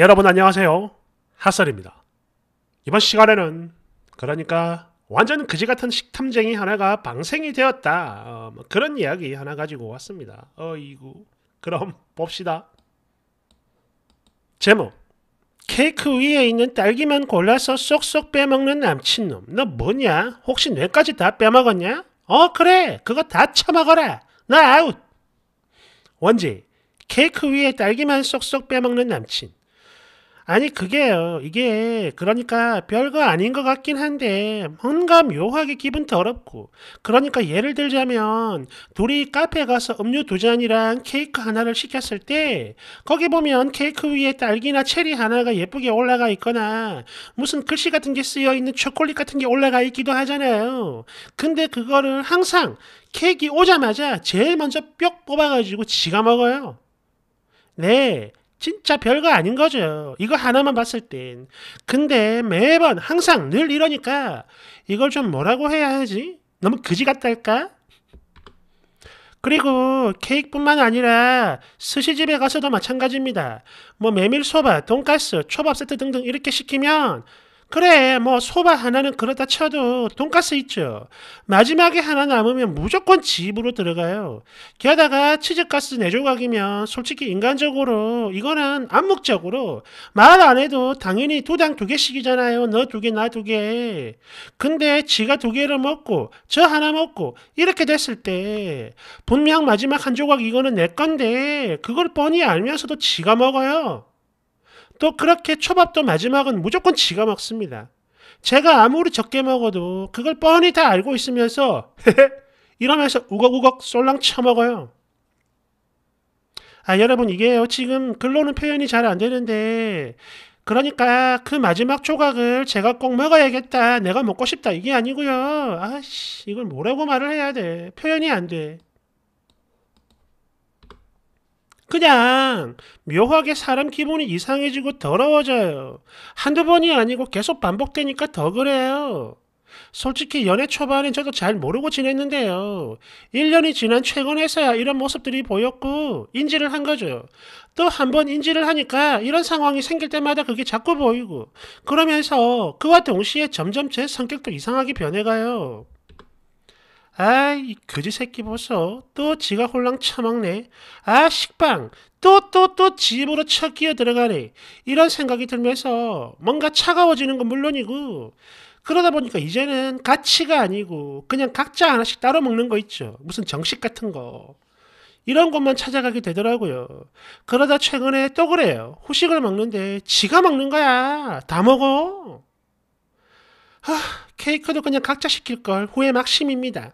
여러분 안녕하세요. 핫설입니다. 이번 시간에는 그러니까 완전 그지 같은 식탐쟁이 하나가 방생이 되었다. 어, 뭐 그런 이야기 하나 가지고 왔습니다. 어이구. 그럼 봅시다. 제목 케이크 위에 있는 딸기만 골라서 쏙쏙 빼먹는 남친놈. 너 뭐냐? 혹시 뇌까지 다 빼먹었냐? 어 그래 그거 다 처먹어라. 나 아웃. 원지 케이크 위에 딸기만 쏙쏙 빼먹는 남친. 아니 그게요 이게 그러니까 별거 아닌 것 같긴 한데 뭔가 묘하게 기분 더럽고 그러니까 예를 들자면 둘이 카페 가서 음료 두 잔이랑 케이크 하나를 시켰을 때 거기 보면 케이크 위에 딸기나 체리 하나가 예쁘게 올라가 있거나 무슨 글씨 같은 게 쓰여 있는 초콜릿 같은 게 올라가 있기도 하잖아요 근데 그거를 항상 케이크 오자마자 제일 먼저 뿅 뽑아가지고 지가 먹어요 네, 진짜 별거 아닌 거죠. 이거 하나만 봤을 땐. 근데 매번 항상 늘 이러니까 이걸 좀 뭐라고 해야 하지? 너무 그지 같달까? 그리고 케이크뿐만 아니라 스시집에 가서도 마찬가지입니다. 뭐 메밀소바, 돈가스, 초밥 세트 등등 이렇게 시키면 그래, 뭐 소바 하나는 그렇다 쳐도 돈가스 있죠. 마지막에 하나 남으면 무조건 집으로 들어가요. 게다가 치즈가스 네 조각이면 솔직히 인간적으로 이거는 암묵적으로 말 안 해도 당연히 두 당 두 개씩이잖아요. 너 두 개, 나 두 개. 근데 지가 두 개를 먹고 저 하나 먹고 이렇게 됐을 때 분명 마지막 한 조각 이거는 내 건데 그걸 뻔히 알면서도 지가 먹어요. 또 그렇게 초밥도 마지막은 무조건 지가 먹습니다. 제가 아무리 적게 먹어도 그걸 뻔히 다 알고 있으면서 이러면서 우걱우걱 쏠랑 쳐먹어요. 아 여러분 이게요 지금 글로는 표현이 잘 안 되는데 그러니까 그 마지막 조각을 제가 꼭 먹어야겠다 내가 먹고 싶다 이게 아니고요 아씨 이걸 뭐라고 말을 해야 돼 표현이 안돼 그냥 묘하게 사람 기분이 이상해지고 더러워져요. 한두 번이 아니고 계속 반복되니까 더 그래요. 솔직히 연애 초반엔 저도 잘 모르고 지냈는데요. 1년이 지난 최근에서야 이런 모습들이 보였고 인지를 한 거죠. 또 한 번 인지를 하니까 이런 상황이 생길 때마다 그게 자꾸 보이고 그러면서 그와 동시에 점점 제 성격도 이상하게 변해가요. 아이, 거지 새끼 보소. 또 지가 홀랑 처먹네. 아, 식빵. 또, 또, 또 집으로 쳐 끼어 들어가네. 이런 생각이 들면서 뭔가 차가워지는 건 물론이고, 그러다 보니까 이제는 가치가 아니고, 그냥 각자 하나씩 따로 먹는 거 있죠. 무슨 정식 같은 거. 이런 것만 찾아가게 되더라고요. 그러다 최근에 또 그래요. 후식을 먹는데 지가 먹는 거야. 다 먹어. 하, 케이크도 그냥 각자 시킬 걸 후회 막심입니다.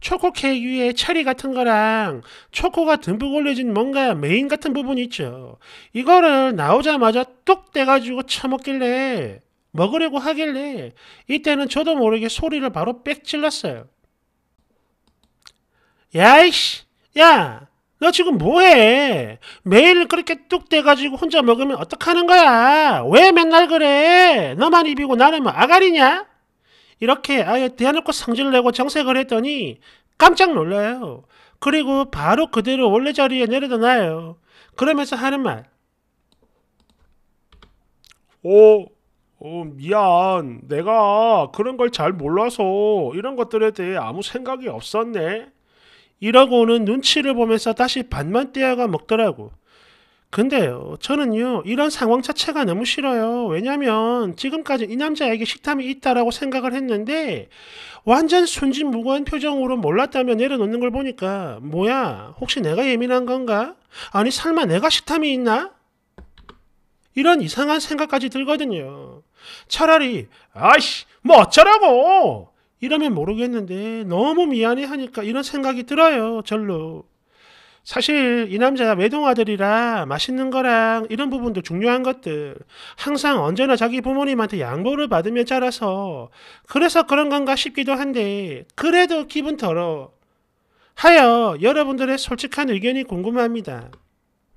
초코 케이크 위에 리 같은 거랑 초코가 듬뿍 올려진 뭔가 메인 같은 부분이 있죠. 이거를 나오자마자 뚝 떼가지고 처먹길래 먹으려고 하길래 이때는 저도 모르게 소리를 바로 빽 질렀어요. 야이씨! 야! 너 지금 뭐해? 매일 그렇게 뚝 떼가지고 혼자 먹으면 어떡하는 거야? 왜 맨날 그래? 너만 입이고 나는 뭐 아가리냐? 이렇게 아예 대한민국 상지를 내고 정색을 했더니 깜짝 놀라요. 그리고 바로 그대로 원래 자리에 내려다 놔요. 그러면서 하는 말. 오, 어, 어, 미안. 내가 그런 걸 잘 몰라서 이런 것들에 대해 아무 생각이 없었네. 이러고는 눈치를 보면서 다시 반만 떼어가 먹더라고. 근데요, 저는요, 이런 상황 자체가 너무 싫어요. 왜냐면, 지금까지 이 남자에게 식탐이 있다라고 생각을 했는데, 완전 순진무구한 표정으로 몰랐다며 내려놓는 걸 보니까, 뭐야, 혹시 내가 예민한 건가? 아니, 설마 내가 식탐이 있나? 이런 이상한 생각까지 들거든요. 차라리, 아이씨, 뭐 어쩌라고! 이러면 모르겠는데, 너무 미안해 하니까 이런 생각이 들어요, 절로. 사실 이 남자 외동아들이라 맛있는 거랑 이런 부분도 중요한 것들 항상 언제나 자기 부모님한테 양보를 받으며 자라서 그래서 그런 건가 싶기도 한데 그래도 기분 더러 하여 여러분들의 솔직한 의견이 궁금합니다.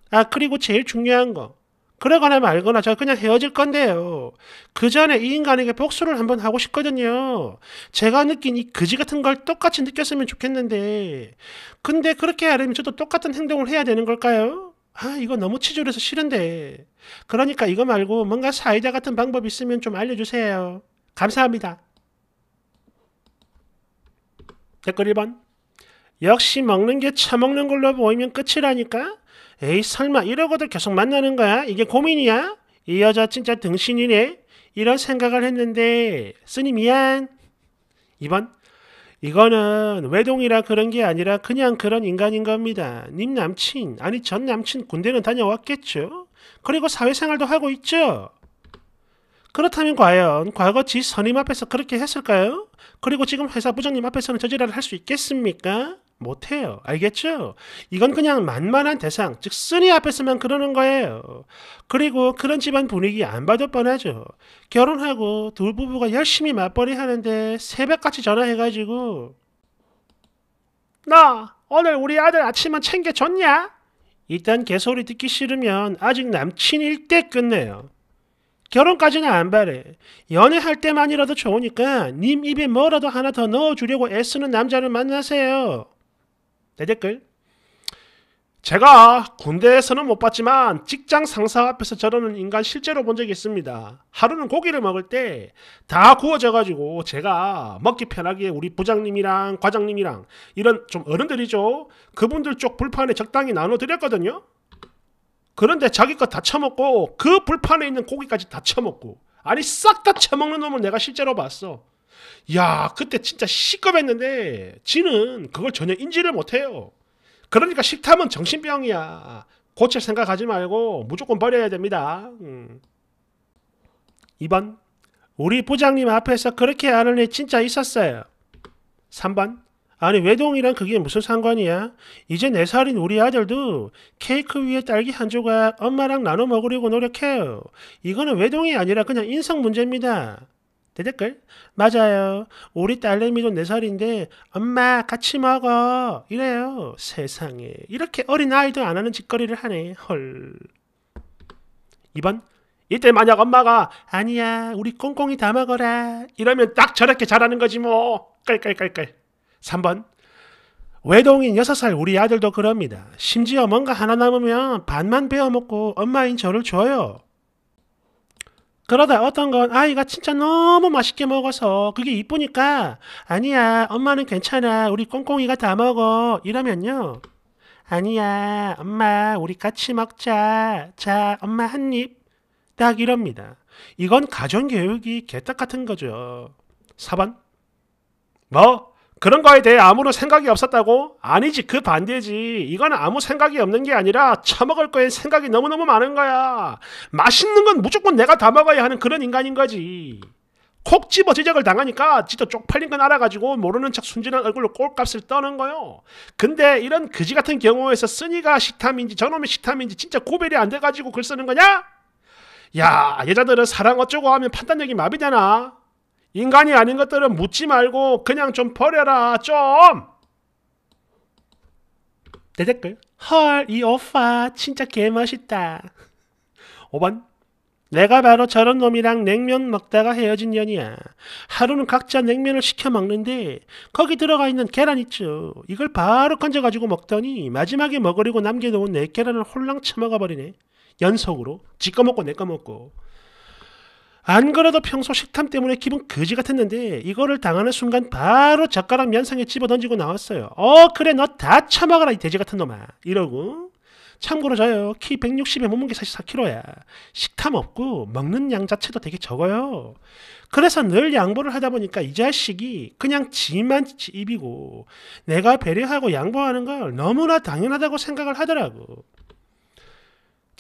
아 그리고 제일 중요한 거 그러거나 말거나 저 그냥 헤어질 건데요. 그 전에 이 인간에게 복수를 한번 하고 싶거든요. 제가 느낀 이 거지 같은 걸 똑같이 느꼈으면 좋겠는데 근데 그렇게 하려면 저도 똑같은 행동을 해야 되는 걸까요? 아 이거 너무 치졸해서 싫은데 그러니까 이거 말고 뭔가 사이다 같은 방법 있으면 좀 알려주세요. 감사합니다. 댓글 1번 역시 먹는 게 처먹는 걸로 보이면 끝이라니까? 에이 설마 이러고도 계속 만나는 거야? 이게 고민이야? 이 여자 진짜 등신이네? 이런 생각을 했는데 스님 미안 2번 이거는 외동이라 그런 게 아니라 그냥 그런 인간인 겁니다. 님 남친, 아니 전 남친 군대는 다녀왔겠죠? 그리고 사회생활도 하고 있죠? 그렇다면 과연 과거 지 선임 앞에서 그렇게 했을까요? 그리고 지금 회사 부장님 앞에서는 저지랄을 할수 있겠습니까? 못해요. 알겠죠? 이건 그냥 만만한 대상, 즉 쓰니 앞에 서만 그러는 거예요. 그리고 그런 집안 분위기 안 봐도 뻔하죠. 결혼하고 둘 부부가 열심히 맞벌이 하는데 새벽같이 전화해가지고 나 오늘 우리 아들 아침만 챙겨줬냐? 일단 개소리 듣기 싫으면 아직 남친일 때 끝내요. 결혼까지는 안 바래. 연애할 때만이라도 좋으니까 님 입에 뭐라도 하나 더 넣어주려고 애쓰는 남자를 만나세요. 내댓글 제가 군대에서는 못 봤지만 직장 상사 앞에서 저러는 인간 실제로 본 적이 있습니다. 하루는 고기를 먹을 때 다 구워져가지고 제가 먹기 편하게 우리 부장님이랑 과장님이랑 이런 좀 어른들이죠. 그분들 쪽 불판에 적당히 나눠드렸거든요. 그런데 자기 거다 처먹고 그 불판에 있는 고기까지 다 처먹고 아니 싹 다 처먹는 놈을 내가 실제로 봤어. 야, 그때 진짜 시겁했는데 지는 그걸 전혀 인지를 못해요. 그러니까 식탐은 정신병이야. 고칠 생각하지 말고 무조건 버려야 됩니다. 음. 2번 우리 부장님 앞에서 그렇게 하는 애 진짜 있었어요. 3번 아니 외동이랑 그게 무슨 상관이야? 이제 4살인 우리 아들도 케이크 위에 딸기 한 조각 엄마랑 나눠 먹으려고 노력해요. 이거는 외동이 아니라 그냥 인성 문제입니다. 대댓글 맞아요. 우리 딸내미도 4살인데 엄마 같이 먹어 이래요. 세상에 이렇게 어린아이도 안 하는 짓거리를 하네. 헐. 2번 이때 만약 엄마가 아니야 우리 꽁꽁이 다 먹어라 이러면 딱 저렇게 잘하는 거지 뭐. 깔깔깔깔. 3번 외동인 6살 우리 아들도 그럽니다. 심지어 뭔가 하나 남으면 반만 베어먹고 엄마인 저를 줘요. 그러다 어떤 건 아이가 진짜 너무 맛있게 먹어서 그게 이쁘니까 아니야 엄마는 괜찮아 우리 꽁꽁이가 다 먹어 이러면요 아니야 엄마 우리 같이 먹자 자 엄마 한 입 딱 이럽니다 이건 가정교육이 개떡 같은 거죠 4번 뭐? 그런 거에 대해 아무런 생각이 없었다고? 아니지 그 반대지. 이건 아무 생각이 없는 게 아니라 처먹을 거에 생각이 너무너무 많은 거야. 맛있는 건 무조건 내가 다 먹어야 하는 그런 인간인 거지. 콕 집어 지적을 당하니까 진짜 쪽팔린 건 알아가지고 모르는 척 순진한 얼굴로 꼴값을 떠는 거요. 근데 이런 그지 같은 경우에서 쓰니가 식탐인지 저놈의 식탐인지 진짜 구별이 안 돼가지고 글 쓰는 거냐? 야 여자들은 사랑 어쩌고 하면 판단력이 마비되나? 인간이 아닌 것들은 묻지 말고 그냥 좀 버려라 좀. 내 댓글 헐이 오빠 진짜 개멋있다. 5번 내가 바로 저런 놈이랑 냉면 먹다가 헤어진 년이야. 하루는 각자 냉면을 시켜 먹는데 거기 들어가 있는 계란 있죠. 이걸 바로 건져가지고 먹더니 마지막에 먹으려고 남겨놓은 내 계란을 홀랑 처먹어버리네. 연속으로 지 꺼먹고 내 꺼먹고 안 그래도 평소 식탐 때문에 기분 거지 같았는데 이거를 당하는 순간 바로 젓가락 면상에 집어던지고 나왔어요. 어 그래 너 다 처먹어라 이 돼지 같은 놈아 이러고 참고로 저요 키 160에 몸무게 44kg야 식탐 없고 먹는 양 자체도 되게 적어요 그래서 늘 양보를 하다 보니까 이 자식이 그냥 지만 입이고 내가 배려하고 양보하는 걸 너무나 당연하다고 생각을 하더라고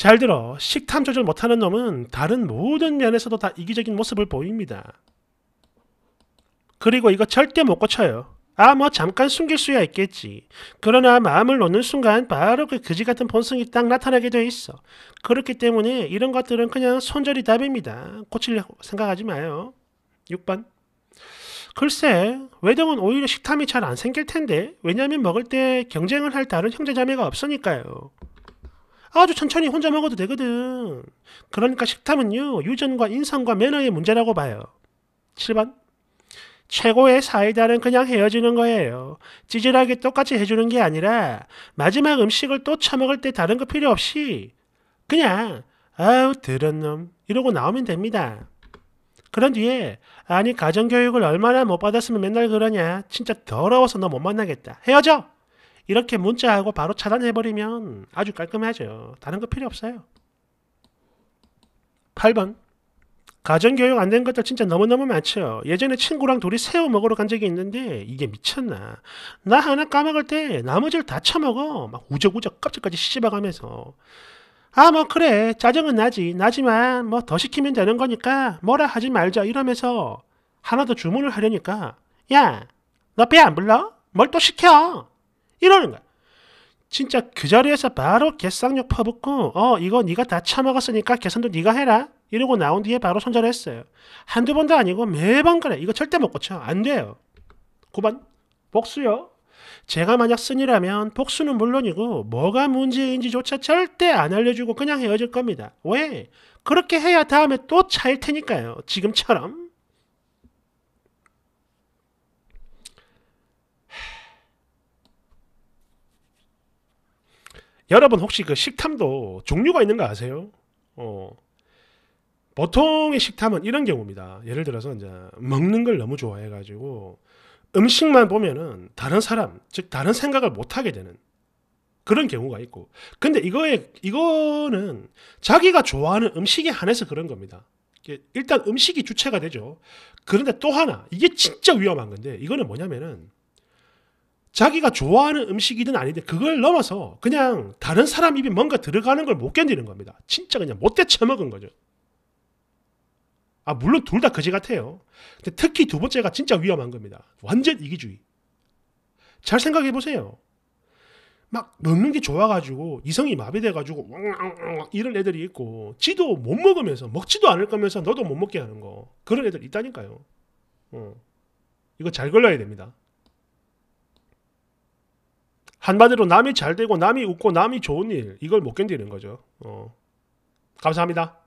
잘 들어 식탐 조절 못하는 놈은 다른 모든 면에서도 다 이기적인 모습을 보입니다. 그리고 이거 절대 못 고쳐요. 아뭐 잠깐 숨길 수야 있겠지. 그러나 마음을 놓는 순간 바로 그 그지 같은 본성이 딱 나타나게 돼 있어. 그렇기 때문에 이런 것들은 그냥 손절이 답입니다. 고치려고 생각하지 마요. 6번 글쎄, 외동은 오히려 식탐이 잘 안 생길 텐데, 왜냐면 먹을 때 경쟁을 할 다른 형제자매가 없으니까요. 아주 천천히 혼자 먹어도 되거든. 그러니까 식탐은요, 유전과 인성과 매너의 문제라고 봐요. 7번. 최고의 사이다는 그냥 헤어지는 거예요. 찌질하게 똑같이 해주는 게 아니라 마지막 음식을 또 처먹을 때 다른 거 필요 없이 그냥 아우 들은 놈 이러고 나오면 됩니다. 그런 뒤에 아니 가정교육을 얼마나 못 받았으면 맨날 그러냐 진짜 더러워서 너 못 만나겠다 헤어져 이렇게 문자하고 바로 차단해버리면 아주 깔끔하죠. 다른 거 필요 없어요. 8번 가정교육 안 된 것들 진짜 너무너무 많죠. 예전에 친구랑 둘이 새우 먹으러 간 적이 있는데 이게 미쳤나. 나 하나 까먹을 때 나머지를 다 처먹어. 막 우적우적 껍질까지 씹어가면서 아 뭐 그래 짜증은 나지. 나지만 뭐 더 시키면 되는 거니까 뭐라 하지 말자 이러면서 하나 더 주문을 하려니까 야너 배 안 불러? 뭘 또 시켜? 이러는 거야. 진짜 그 자리에서 바로 개쌍욕 퍼붓고 어 이거 네가 다 처먹었으니까 개선도 네가 해라 이러고 나온 뒤에 바로 손절했어요. 한두 번도 아니고 매번 그래. 이거 절대 못 고쳐. 안 돼요. 9번 복수요. 제가 만약 쓴이라면 복수는 물론이고 뭐가 문제인지조차 절대 안 알려주고 그냥 헤어질 겁니다. 왜? 그렇게 해야 다음에 또 차일 테니까요. 지금처럼. 여러분 혹시 그 식탐도 종류가 있는 거 아세요? 어, 보통의 식탐은 이런 경우입니다. 예를 들어서 이제 먹는 걸 너무 좋아해가지고 음식만 보면은 다른 사람, 즉 다른 생각을 못 하게 되는 그런 경우가 있고, 근데 이거에 이거는 자기가 좋아하는 음식에 한해서 그런 겁니다. 일단 음식이 주체가 되죠. 그런데 또 하나 이게 진짜 위험한 건데 이거는 뭐냐면은 자기가 좋아하는 음식이든 아니든 그걸 넘어서 그냥 다른 사람 입에 뭔가 들어가는 걸 못 견디는 겁니다. 진짜 그냥 못대 처먹은 거죠. 아, 물론 둘 다 거지 같아요. 근데 특히 두 번째가 진짜 위험한 겁니다. 완전 이기주의. 잘 생각해 보세요. 막 먹는 게 좋아가지고 이성이 마비돼가지고 이런 애들이 있고 지도 못 먹으면서 먹지도 않을 거면서 너도 못 먹게 하는 거 그런 애들 있다니까요. 어. 이거 잘 걸러야 됩니다. 한마디로 남이 잘 되고 남이 웃고 남이 좋은 일 이걸 못 견디는 거죠. 어. 감사합니다.